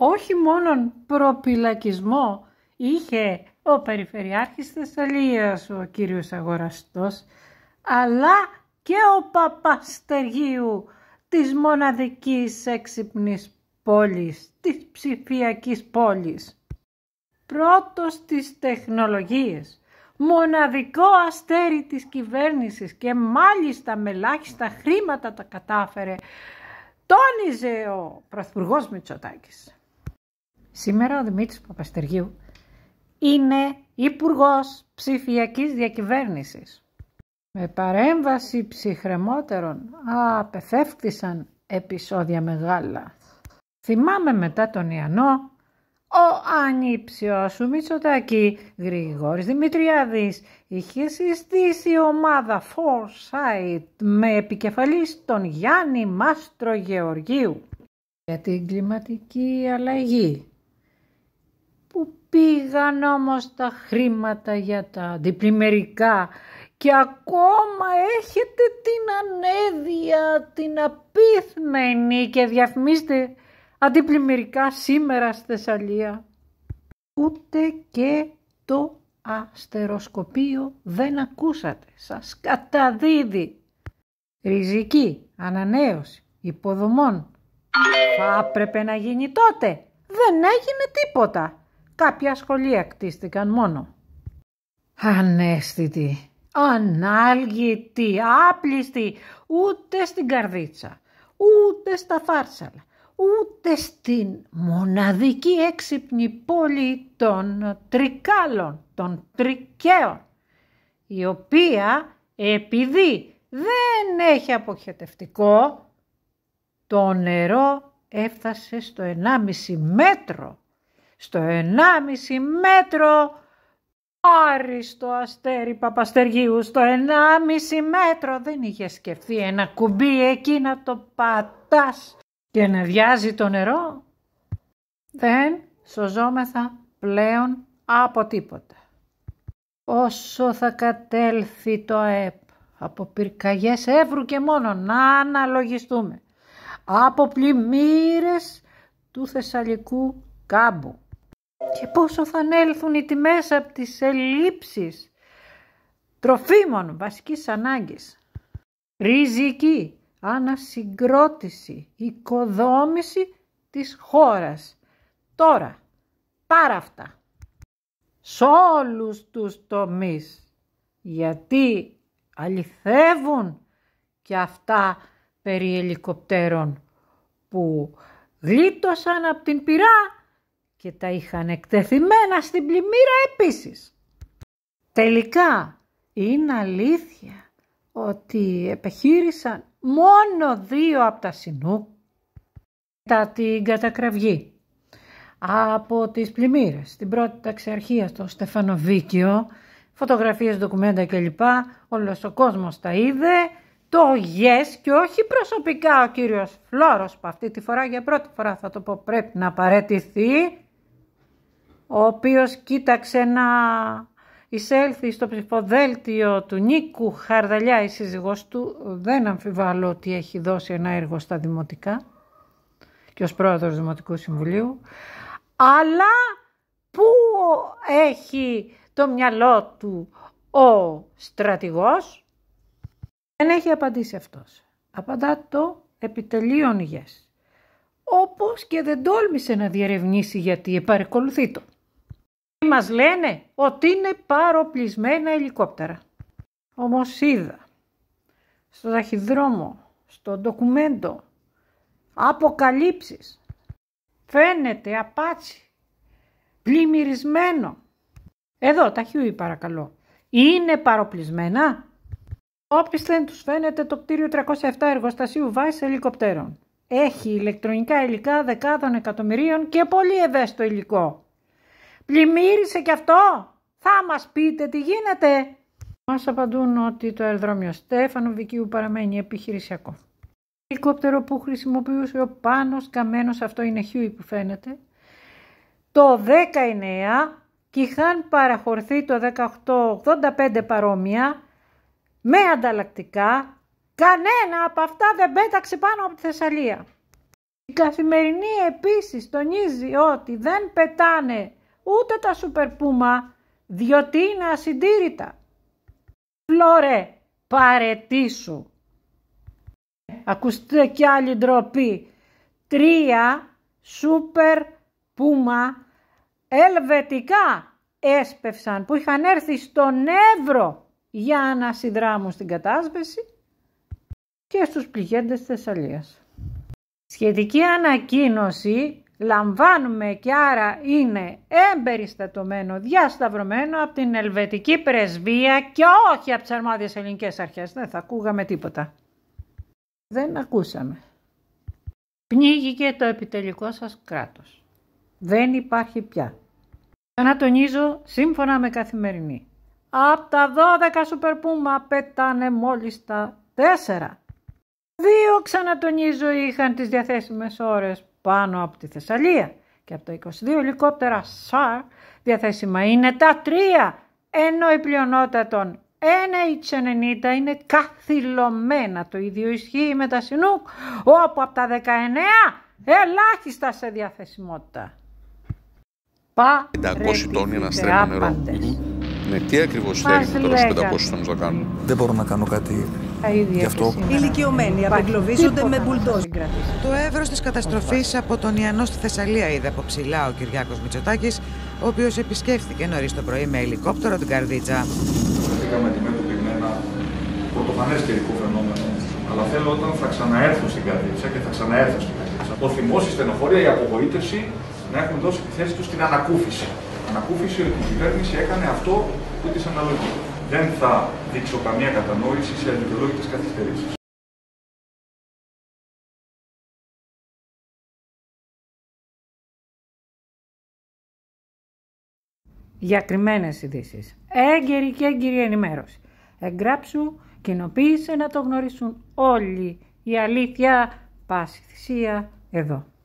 όχι μόνον προπυλακισμό είχε ο Περιφερειάρχης Θεσσαλίας ο κύριος Αγοραστός, αλλά και ο Παπαστεργίου της μοναδικής έξυπνης πόλης, της ψηφιακής πόλης. Πρώτος της τεχνολογίες, μοναδικό αστέρι της κυβέρνησης και μάλιστα με ελάχιστα χρήματα τα κατάφερε, τόνιζε ο Πρωθυπουργός Μητσοτάκης. Σήμερα ο Δημήτρης Παπαστεργίου είναι υπουργός ψηφιακής διακυβέρνησης. Με παρέμβαση ψυχρεμότερων απεφεύκτησαν επεισόδια μεγάλα. Θυμάμαι μετά τον Ιαννό ο ανήψιος σου Μητσοτάκη Γρηγόρης Δημητριάδης είχε συστήσει ομάδα Foresight με επικεφαλής τον Γιάννη Μάστρο Γεωργίου για την κλιματική αλλαγή Πήγαν όμως τα χρήματα για τα διπλημερικά και ακόμα έχετε την ανέδεια, την απίθμενη και διαφημίστε αντιπλημερικά σήμερα στη Θεσσαλία. Ούτε και το αστεροσκοπείο δεν ακούσατε. Σας καταδίδει. Ριζική ανανέωση υποδομών. Θα έπρεπε να γίνει τότε. Δεν έγινε τίποτα. Κάποια σχολεία κτίστηκαν μόνο. Ανέστητη, ανάλγητη, άπλιστη, ούτε στην καρδίτσα, ούτε στα φάρσαλα, ούτε στην μοναδική έξυπνη πόλη των τρικάλων, των τρικαίων, η οποία επειδή δεν έχει αποχετευτικό, το νερό έφτασε στο 1,5 μέτρο στο 1,5 μέτρο. Άριστο αστέρι Παπαστεργίου στο 1,5 μέτρο δεν είχε σκεφτεί ένα κουμπί εκεί να το πατάς και να διάζει το νερό. Δεν σωζόμεθα πλέον από τίποτα. Όσο θα κατέλθει το ΕΠ από πυρκαγιές εύρου και μόνο να αναλογιστούμε από πλημμύρες του Θεσσαλικού κάμπου. Και πόσο θα ανέλθουν οι τιμές από τις ελλείψεις τροφίμων βασικής ανάγκης. Ριζική ανασυγκρότηση, οικοδόμηση της χώρας. Τώρα, πάρα αυτά. Σ' όλους τους τομείς. Γιατί αληθεύουν και αυτά περί ελικοπτέρων που γλίτωσαν από την πυρά και τα είχαν εκτεθειμένα στην πλημμύρα επίσης. Τελικά είναι αλήθεια ότι επεχείρησαν μόνο δύο από τα συνού μετά την κατακραυγή από τις πλημμύρες. Την πρώτη ταξιαρχία στο Στεφανοβίκιο, φωτογραφίες, ντοκουμέντα κλπ. Όλος ο κόσμος τα είδε. Το yes και όχι προσωπικά ο κύριος Φλόρος που αυτή τη φορά για πρώτη φορά θα το πω πρέπει να παρετηθεί ο οποίος κοίταξε να εισέλθει στο ψηφοδέλτιο του Νίκου Χαρδαλιά, η σύζυγός του, δεν αμφιβάλλω ότι έχει δώσει ένα έργο στα δημοτικά και ως πρόεδρος Δημοτικού Συμβουλίου, αλλά πού έχει το μυαλό του ο στρατηγός, δεν έχει απαντήσει αυτός. Απαντά το επιτελείον υγιές. Όπως και δεν τόλμησε να διερευνήσει γιατί επαρεκολουθεί το. Μας λένε ότι είναι παροπλισμένα ελικόπτερα. Όμως είδα στο ταχυδρόμο, στο ντοκουμέντο, αποκαλύψεις. Φαίνεται απάτσι, πλημμυρισμένο. Εδώ τα χιούι παρακαλώ. Είναι παροπλισμένα. Όπισθεν τους φαίνεται το κτίριο 307 εργοστασίου βάσης ελικοπτέρων. Έχει ηλεκτρονικά υλικά δεκάδων εκατομμυρίων και πολύ ευαίσθητο υλικό. Πλημμύρισε κι αυτό. Θα μας πείτε τι γίνεται. Μας απαντούν ότι το αεροδρόμιο Στέφανο Βικίου παραμένει επιχειρησιακό. Το ελικόπτερο που χρησιμοποιούσε ο Πάνος Καμένος, αυτό είναι χιούι που φαίνεται, το 19 και είχαν παραχωρθεί το 1885 παρόμοια με ανταλλακτικά, κανένα από αυτά δεν πέταξε πάνω από τη Θεσσαλία. Η καθημερινή επίσης τονίζει ότι δεν πετάνε ούτε τα σούπερ πούμα, διότι είναι ασυντήρητα. Φλόρε, παρετήσου. Ακούστε κι άλλη ντροπή. Τρία σούπερ πούμα ελβετικά έσπευσαν που είχαν έρθει στον Εύρο για να συνδράμουν στην κατάσβεση και στους πληγέντες Θεσσαλίας. Σχετική ανακοίνωση λαμβάνουμε και άρα είναι εμπεριστατωμένο, διασταυρωμένο από την Ελβετική Πρεσβεία και όχι από τις αρμόδιες ελληνικές αρχές. Δεν θα ακούγαμε τίποτα. Δεν ακούσαμε. Πνίγηκε το επιτελικό σας κράτος. Δεν υπάρχει πια. τονίζω σύμφωνα με καθημερινή. από τα 12 σούπερ πούμα πέτανε μόλις τα 4. Δύο ξανατονίζω είχαν τις διαθέσιμες ώρες πάνω από τη Θεσσαλία και από τα 22 ελικόπτερα ΣΑΡ διαθέσιμα είναι τα τρία, ενώ η πλειονότητα των NH90 είναι καθυλωμένα. Το ίδιο ισχύει με τα συνούκ, όπου από τα 19 ελάχιστα σε διαθεσιμότητα. 500 τόνοι στρέφουν νερό. Ναι, τι ακριβώς θέλει τώρα 500 τόνοι να κάνουν. Δεν μπορώ να κάνω κάτι αυτό... Ηλικιωμένοι απεγκλωβίζονται με μπουλντόζ. Το εύρο της καταστροφής από τον Ιαννό στη Θεσσαλία είδε από ψηλά ο Κυριάκος Μητσοτάκης, ο οποίος επισκέφθηκε νωρίς το πρωί με ελικόπτερο την Καρδίτσα. Βρεθήκαμε αντιμέτωποι με ένα πρωτοφανές καιρικό φαινόμενο. Αλλά θέλω όταν θα ξαναέρθω στην Καρδίτσα και θα ξαναέρθω στην Καρδίτσα, ο θυμό, η στενοχώρια, η απογοήτευση να έχουν δώσει τη θέση τους στην ανακούφιση. Ανακούφιση ότι η κυβέρνηση έκανε αυτό που της αναλογεί δεν θα δείξω καμία κατανόηση σε αδικαιολόγητες καθυστερήσεις. Για κρυμμένες ειδήσεις. Έγκαιρη και έγκυρη ενημέρωση. Εγγράψου, κοινοποίησε να το γνωρίσουν όλοι. Η αλήθεια, πάση θυσία, εδώ.